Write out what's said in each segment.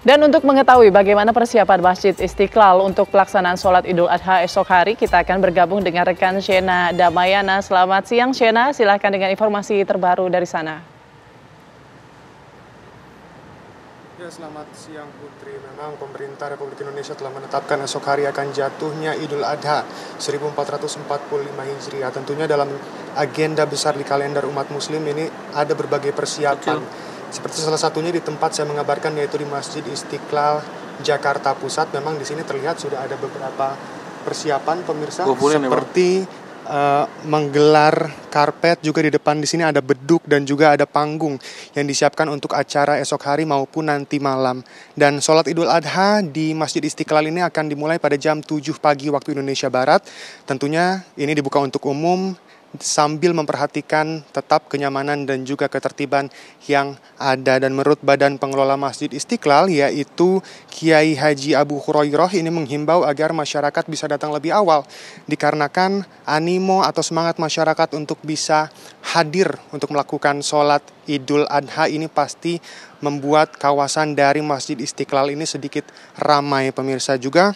Dan untuk mengetahui bagaimana persiapan Masjid Istiqlal untuk pelaksanaan sholat Idul Adha esok hari, kita akan bergabung dengan rekan Shena Damayana. Selamat siang Shena, silahkan dengan informasi terbaru dari sana. Ya, selamat siang Putri. Memang pemerintah Republik Indonesia telah menetapkan esok hari akan jatuhnya Idul Adha 1445 Hijriah. Tentunya dalam agenda besar di kalender umat muslim ini ada berbagai persiapan. Betul seperti salah satunya di tempat saya mengabarkan yaitu di Masjid Istiqlal Jakarta Pusat. Memang di sini terlihat sudah ada beberapa persiapan pemirsa oh, seperti Uh, menggelar karpet juga di depan di sini ada beduk dan juga ada panggung yang disiapkan untuk acara esok hari maupun nanti malam. Dan sholat Idul Adha di Masjid Istiqlal ini akan dimulai pada jam 7 pagi waktu Indonesia Barat. Tentunya ini dibuka untuk umum sambil memperhatikan tetap kenyamanan dan juga ketertiban yang ada. Dan menurut Badan Pengelola Masjid Istiqlal, yaitu Kiai Haji Abu Hurairah ini menghimbau agar masyarakat bisa datang lebih awal. Dikarenakan animo atau semangat masyarakat untuk bisa hadir untuk melakukan sholat Idul Adha ini pasti membuat kawasan dari Masjid Istiqlal ini sedikit ramai pemirsa juga.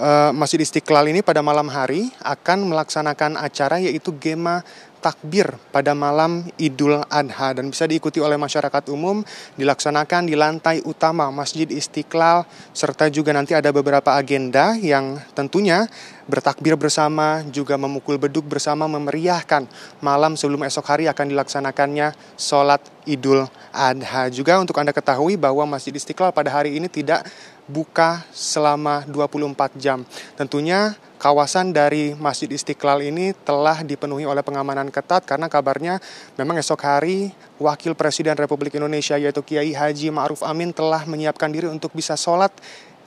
Eh, Masjid Istiqlal ini pada malam hari akan melaksanakan acara yaitu Gema takbir pada malam Idul Adha dan bisa diikuti oleh masyarakat umum dilaksanakan di lantai utama Masjid Istiqlal serta juga nanti ada beberapa agenda yang tentunya bertakbir bersama, juga memukul beduk bersama, memeriahkan malam sebelum esok hari akan dilaksanakannya sholat Idul Adha. Juga untuk Anda ketahui bahwa Masjid Istiqlal pada hari ini tidak buka selama 24 jam. Tentunya kawasan dari Masjid Istiqlal ini telah dipenuhi oleh pengamanan ketat karena kabarnya memang esok hari Wakil Presiden Republik Indonesia yaitu Kiai Haji Ma'ruf Amin telah menyiapkan diri untuk bisa sholat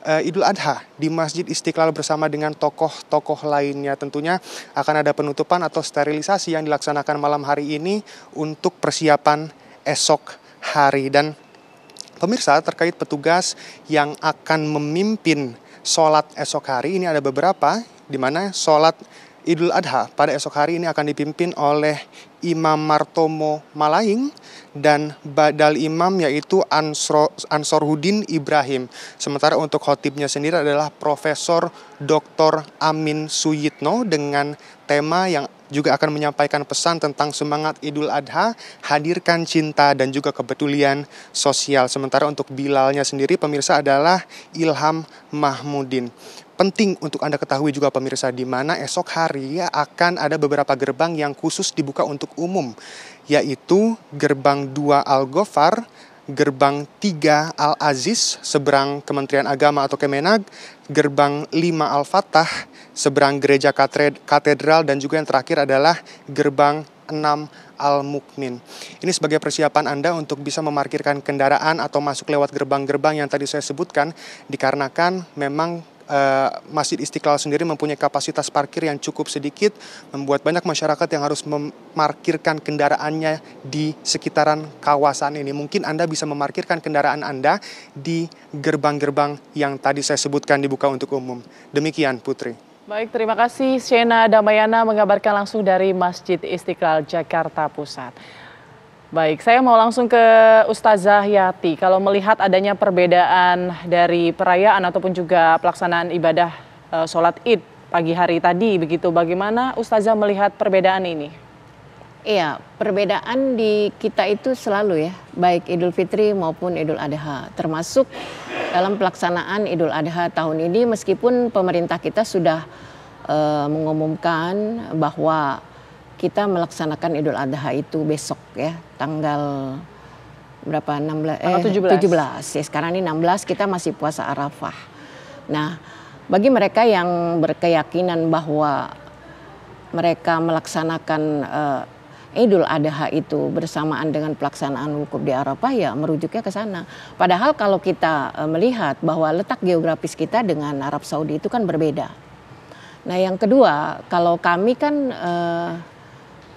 eh, Idul Adha di Masjid Istiqlal bersama dengan tokoh-tokoh lainnya. Tentunya akan ada penutupan atau sterilisasi yang dilaksanakan malam hari ini untuk persiapan esok hari. Dan pemirsa terkait petugas yang akan memimpin sholat esok hari ini ada beberapa di mana sholat Idul Adha pada esok hari ini akan dipimpin oleh Imam Martomo Malaing dan badal imam yaitu Ansro, Ansorhudin Ibrahim. Sementara untuk khotibnya sendiri adalah Profesor Dr. Amin Suyitno dengan tema yang juga akan menyampaikan pesan tentang semangat Idul Adha, hadirkan cinta dan juga kepedulian sosial. Sementara untuk Bilalnya sendiri pemirsa adalah Ilham Mahmudin penting untuk Anda ketahui juga pemirsa di mana esok hari akan ada beberapa gerbang yang khusus dibuka untuk umum yaitu gerbang 2 al Gofar, gerbang 3 Al-Aziz seberang Kementerian Agama atau Kemenag, gerbang 5 Al-Fatah seberang Gereja Katedral dan juga yang terakhir adalah gerbang 6 Al-Mukmin. Ini sebagai persiapan Anda untuk bisa memarkirkan kendaraan atau masuk lewat gerbang-gerbang yang tadi saya sebutkan dikarenakan memang Eh, Masjid Istiqlal sendiri mempunyai kapasitas parkir yang cukup sedikit, membuat banyak masyarakat yang harus memarkirkan kendaraannya di sekitaran kawasan ini. Mungkin Anda bisa memarkirkan kendaraan Anda di gerbang-gerbang yang tadi saya sebutkan dibuka untuk umum. Demikian Putri. Baik, terima kasih Sena Damayana mengabarkan langsung dari Masjid Istiqlal Jakarta Pusat. Baik, saya mau langsung ke Ustazah Yati. Kalau melihat adanya perbedaan dari perayaan ataupun juga pelaksanaan ibadah e, sholat id pagi hari tadi, begitu bagaimana Ustazah melihat perbedaan ini? Iya, perbedaan di kita itu selalu ya, baik Idul Fitri maupun Idul Adha, termasuk dalam pelaksanaan Idul Adha tahun ini meskipun pemerintah kita sudah e, mengumumkan bahwa kita melaksanakan Idul Adha itu besok ya tanggal berapa 16 eh 17. 17 ya sekarang ini 16 kita masih puasa Arafah. Nah, bagi mereka yang berkeyakinan bahwa mereka melaksanakan uh, Idul Adha itu bersamaan dengan pelaksanaan wukuf di Arafah ya merujuknya ke sana. Padahal kalau kita uh, melihat bahwa letak geografis kita dengan Arab Saudi itu kan berbeda. Nah, yang kedua, kalau kami kan uh,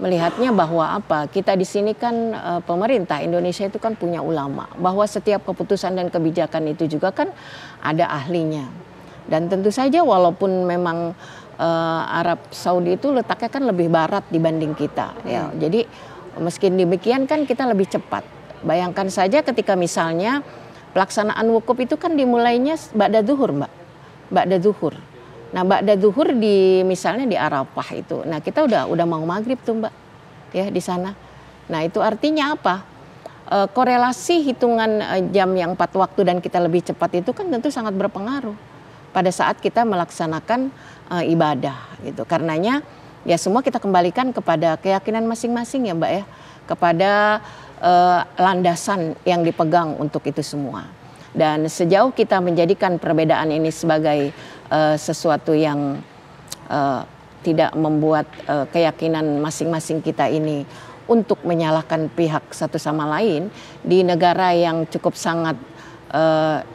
melihatnya bahwa apa kita di sini kan uh, pemerintah Indonesia itu kan punya ulama bahwa setiap keputusan dan kebijakan itu juga kan ada ahlinya dan tentu saja walaupun memang uh, Arab Saudi itu letaknya kan lebih barat dibanding kita ya. hmm. jadi meski demikian kan kita lebih cepat bayangkan saja ketika misalnya pelaksanaan wukuf itu kan dimulainya Ba'da Zuhur Mbak Ba'da Zuhur Nah, mbak ada zuhur di misalnya di Arafah itu. Nah, kita udah udah mau maghrib tuh, Mbak. Ya, di sana. Nah, itu artinya apa? E, korelasi hitungan e, jam yang empat waktu dan kita lebih cepat itu kan tentu sangat berpengaruh pada saat kita melaksanakan e, ibadah gitu. Karenanya ya semua kita kembalikan kepada keyakinan masing-masing ya, Mbak ya. Kepada e, landasan yang dipegang untuk itu semua. Dan sejauh kita menjadikan perbedaan ini sebagai uh, sesuatu yang uh, tidak membuat uh, keyakinan masing-masing kita ini untuk menyalahkan pihak satu sama lain di negara yang cukup sangat uh,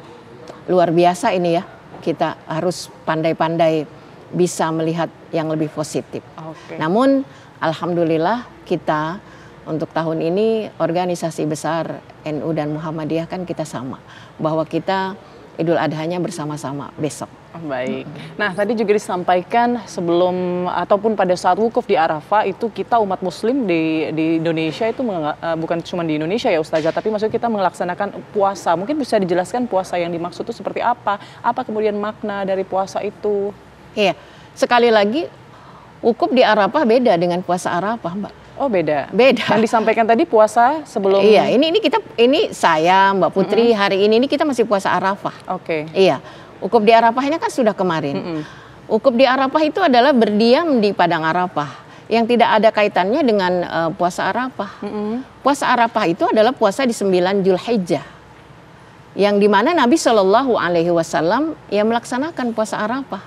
luar biasa ini ya kita harus pandai-pandai bisa melihat yang lebih positif. Okay. Namun alhamdulillah kita untuk tahun ini organisasi besar NU dan Muhammadiyah kan kita sama bahwa kita Idul Adhanya bersama-sama besok. Baik. Nah, tadi juga disampaikan sebelum ataupun pada saat wukuf di Arafah itu kita umat muslim di di Indonesia itu eh, bukan cuma di Indonesia ya Ustazah, tapi maksudnya kita melaksanakan puasa. Mungkin bisa dijelaskan puasa yang dimaksud itu seperti apa? Apa kemudian makna dari puasa itu? Iya. Sekali lagi wukuf di Arafah beda dengan puasa Arafah, Mbak. Oh beda. Beda. Yang disampaikan tadi puasa sebelum. Iya ini ini kita ini saya Mbak Putri mm -hmm. hari ini ini kita masih puasa Arafah. Oke. Okay. Iya. Ukup di Arafahnya kan sudah kemarin. Mm -hmm. Ukup di Arafah itu adalah berdiam di padang Arafah yang tidak ada kaitannya dengan uh, puasa Arafah. Mm -hmm. Puasa Arafah itu adalah puasa di 9 Julhijjah. Yang dimana Nabi Shallallahu Alaihi Wasallam yang melaksanakan puasa Arafah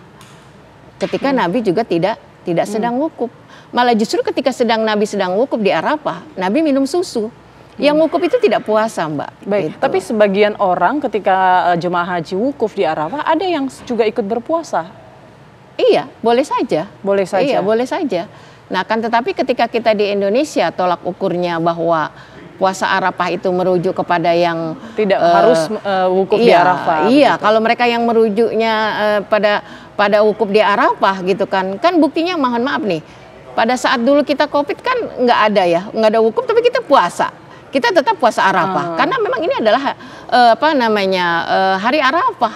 ketika mm. Nabi juga tidak tidak mm. sedang wukuf. Malah justru ketika sedang Nabi sedang wukuf di Arafah, Nabi minum susu. Yang wukuf itu tidak puasa, Mbak. Baik, gitu. tapi sebagian orang ketika eh, jemaah haji wukuf di Arafah ada yang juga ikut berpuasa. Iya, boleh saja. Boleh saja. Iya, boleh saja. Nah, kan tetapi ketika kita di Indonesia tolak ukurnya bahwa puasa Arafah itu merujuk kepada yang tidak uh, harus uh, wukuf iya, di Arafah. Iya, gitu. kalau mereka yang merujuknya uh, pada pada wukuf di Arafah gitu kan. Kan buktinya mohon maaf nih, pada saat dulu kita COVID kan nggak ada ya, nggak ada wukuf tapi kita puasa. Kita tetap puasa Arafah hmm. karena memang ini adalah uh, apa namanya uh, hari Arafah.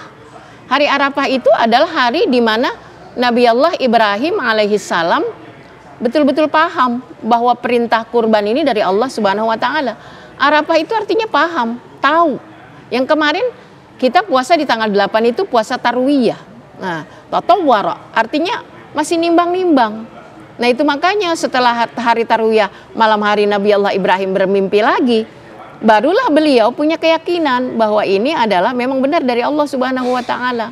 Hari Arafah itu adalah hari di mana Nabi Allah Ibrahim alaihi salam betul-betul paham bahwa perintah kurban ini dari Allah Subhanahu wa taala. Arafah itu artinya paham, tahu. Yang kemarin kita puasa di tanggal 8 itu puasa tarwiyah. Nah, tatawwara artinya masih nimbang-nimbang. Nah itu makanya setelah hari Tarwiyah malam hari Nabi Allah Ibrahim bermimpi lagi. Barulah beliau punya keyakinan bahwa ini adalah memang benar dari Allah Subhanahu wa taala.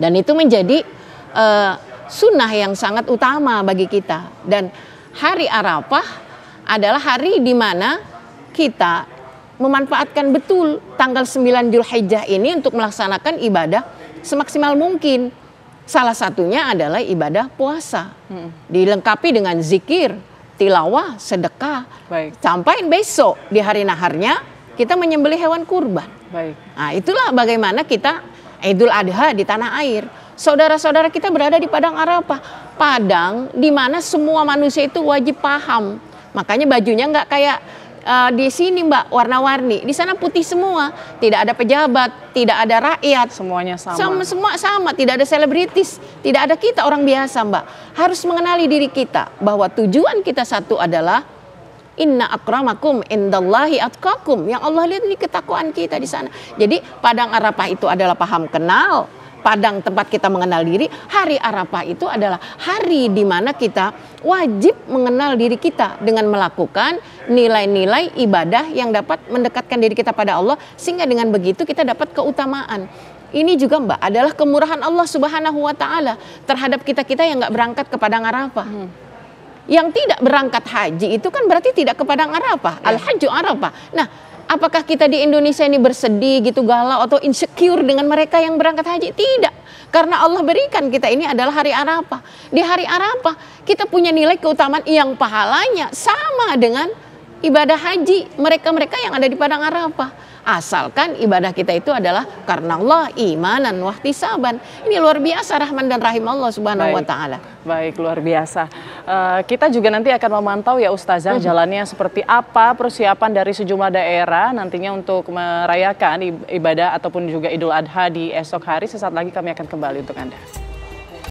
Dan itu menjadi uh, sunnah yang sangat utama bagi kita. Dan hari Arafah adalah hari di mana kita memanfaatkan betul tanggal 9 Julhijjah ini untuk melaksanakan ibadah semaksimal mungkin. Salah satunya adalah ibadah puasa. Hmm. Dilengkapi dengan zikir, tilawah, sedekah. Baik. Sampai besok di hari naharnya kita menyembeli hewan kurban. Baik. Nah, itulah bagaimana kita Idul Adha di tanah air. Saudara-saudara kita berada di Padang Arafah. Padang di mana semua manusia itu wajib paham. Makanya bajunya nggak kayak uh, di sini Mbak warna-warni, di sana putih semua, tidak ada pejabat, tidak ada rakyat, semuanya sama. sama semua sama, tidak ada selebritis, tidak ada kita orang biasa Mbak. Harus mengenali diri kita bahwa tujuan kita satu adalah inna akramakum indallahi atkakum. Yang Allah lihat ini ketakuan kita di sana. Jadi padang arafah itu adalah paham kenal, padang tempat kita mengenal diri, hari Arafah itu adalah hari di mana kita wajib mengenal diri kita dengan melakukan nilai-nilai ibadah yang dapat mendekatkan diri kita pada Allah sehingga dengan begitu kita dapat keutamaan ini juga Mbak adalah kemurahan Allah Subhanahu wa taala terhadap kita-kita yang nggak berangkat ke Padang Arafah. Hmm. Yang tidak berangkat haji itu kan berarti tidak ke Padang Arafah, ya. Al-Hajju Arafah. Nah, Apakah kita di Indonesia ini bersedih gitu galau atau insecure dengan mereka yang berangkat haji? Tidak. Karena Allah berikan kita ini adalah hari Arafah. Di hari Arafah kita punya nilai keutamaan yang pahalanya sama dengan ibadah haji mereka-mereka yang ada di Padang Arafah. Asalkan ibadah kita itu adalah karena Allah imanan saban Ini luar biasa rahman dan rahim Allah subhanahu wa ta'ala. Baik, luar biasa. Uh, kita juga nanti akan memantau ya Ustazah hmm. jalannya seperti apa persiapan dari sejumlah daerah nantinya untuk merayakan ibadah ataupun juga idul adha di esok hari. Sesaat lagi kami akan kembali untuk Anda.